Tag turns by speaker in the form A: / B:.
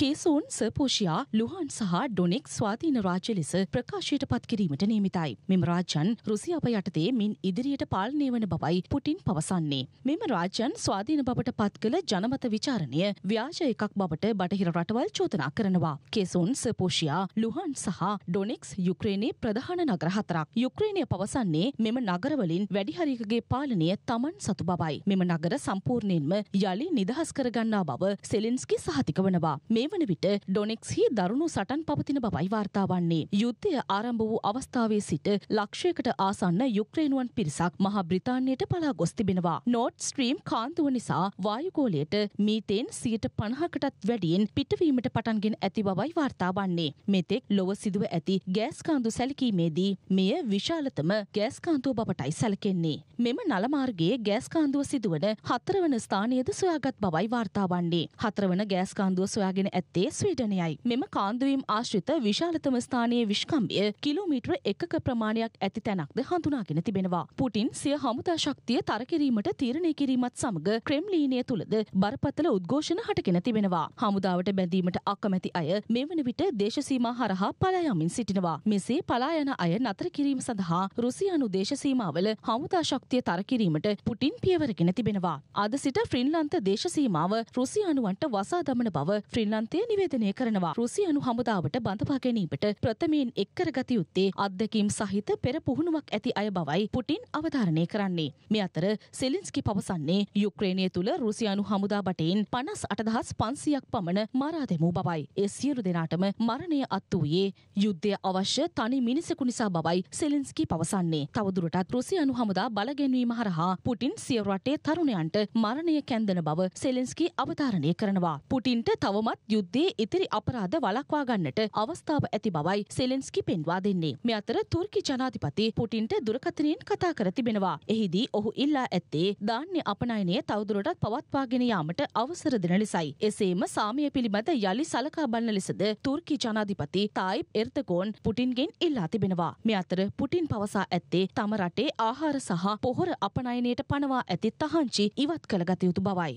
A: කේසූන් සර්පෝෂයා ලුහන් සහ ඩොනෙක් ස්වාධීන රාජ්‍ය ලෙස ප්‍රකාශයට පත්කිරීමට නියමිතයි. මෙම රාජ්‍යන් රුසියාප යටතේ මින් ඉදිරියට පාලනය වන බවයි පුටින් පවසන්නේ. මෙම රාජ්‍යන් ස්වාධීන බවට පත් කළ ජනමත විචාරණය ව්‍යාජ එකක් බවට බටහිර රටවල් චෝදනා කරනවා. කේසූන් සර්පෝෂයා ලුහන් සහ ඩොනෙක්ස් යුක්‍රේනයේ ප්‍රධාන නගර හතරක්. යුක්‍රේනය පවසන්නේ මෙම නගරවලින් වැඩිහරිකගේ පාලනය තමන් සතු බවයි. මෙම නගර සම්පූර්ණයෙන්ම යළි නිදහස් කරගන්නා බව සෙලින්ස්කි සහතික වනවා. මේ මේ වන විට ඩොනෙක්ස්හි දරුණු සටන් පවතින බවයි වාර්තා වන්නේ. යුද්ධය ආරම්භ වූ අවස්ථාවේ සිට ලක්ෂයකට ආසන්න යුක්්‍රේනුවන් පිරිසක් මහා බ්‍රිතාන්යට පලා ගොස් තිබෙනවා. නෝට් ස්ට්‍රීම් කාන්තුව නිසා වායුගෝලයට මීතෙන් සියට පණහකටත් වැඩියෙන් පිටවීමට පටන්ගෙන ඇති බවයි වාර්තා වන්නේ. මෙතෙක් ලොව සිදුව ඇති ගෑස්කාන්දු සැලකීමේදී මෙය විශාලතම ගෑස්කාන්තුව බවටයි සැලකෙන්නේ. මෙම නලමාර්ගයේ ගෑස්කාන්දුව සිදුවන හතරවන ස්ථානයද සොයාගත් බවයි වාර්තා වන්නේ. හතරවන ගෑස්කාන්දුව සොයාගෙන ඇත්තේ ස්වීඩනයයි. මෙම කාන්දුවීම් ආශ්‍රිත විශාලතම ස්ථානයේ විශ්කම්භය කිලෝමීටර එකක ප්‍රමාණයක් ඇති තැනක්ද හඳුනාගෙන තිබෙනවා. පුටින් සිය හමුදා ශක්තිය තරකිරීමට තීරණය කිරීමත් සමග ක්‍රෙම්ලීනය තුළද බරපතල උද්ඝෝෂණ හටගෙන තිබෙනවා. හමුදාවට බැඳීමට අකමැති අය මෙවන විට දේශසීමා හරහා පලායමින් සිටිනවා. මෙසේ පලායන අය නතර කිරීම සඳහා රුසියානු දේශසීමාවල හමුදා ශක්තිය තරකිරීමට පුටින් පියවරගෙන තිබෙනවා. අද සිට ෆ්‍රින්ලන්ත දේශසීමාව රුසියානුවන්ට වසා දමන බව ෆ්‍රින්ලන්ත ප්‍රාන්තය නිවේදනය කරනවා රුසියනු හමුදාවට බඳවා ගැනීමට ප්‍රථමයෙන් එක්කරගත යුත්තේ අත්දැකීම් සහිත පෙර පුහුණුවක් ඇති අය බවයි පුටින් අවධාරණය කරන්නේ. මේ අතර සෙලින්ස්කි පවසන්නේ යුක්‍රේනය තුළ රුසියානු හමුදා බටයෙන් පනස් අටදහස් පන්සියක් පමණ මරාදමූ බවයි. ඒ සියලු දෙනාටම මරණය අත් වූයේ යුද්ධය අවශ්‍ය තනි මිනිසකු නිසා බවයි සෙලින්ස්කි පවසන්නේ. තවදුරටත් රුසියානු හමුදා බලගැන්වීම හරහා පුටින් සියරටේ තරුණයන්ට මරණය කැන්දන බව සෙලින්ස්කි අවධාරණය කරනවා. පුටින්ට තවමත් යුද්ධයේ ඉතිරි අපරාධ වළක්වා ගන්නට අවස්ථාව ඇති බවයි සෙලෙන්ස්කි පෙන්වා දෙන්නේ. මේ අතර තුර්කි ජනාධිපති පුටින්ට දුරකථනයෙන් කතා කර තිබෙනවා. එහිදී ඔහු ඉල්ලා ඇත්තේ ධාන්‍ය අපනයනය තවදුරටත් පවත්වාගෙන යාමට අවසර දෙන ලෙසයි. එසේම සාමය පිළිබඳ යළි සලකා බලන ලෙසද තුර්කි ජනාධිපති තායිප් එර්තකෝන් පුටින්ගෙන් ඉල්ලා තිබෙනවා. මේ අතර පුටින් පවසා ඇත්තේ තම රටේ ආහාර සහ පොහොර අපනයනයට පනවා ඇති තහංචි ඉවත් කළ ගත යුතු බවයි.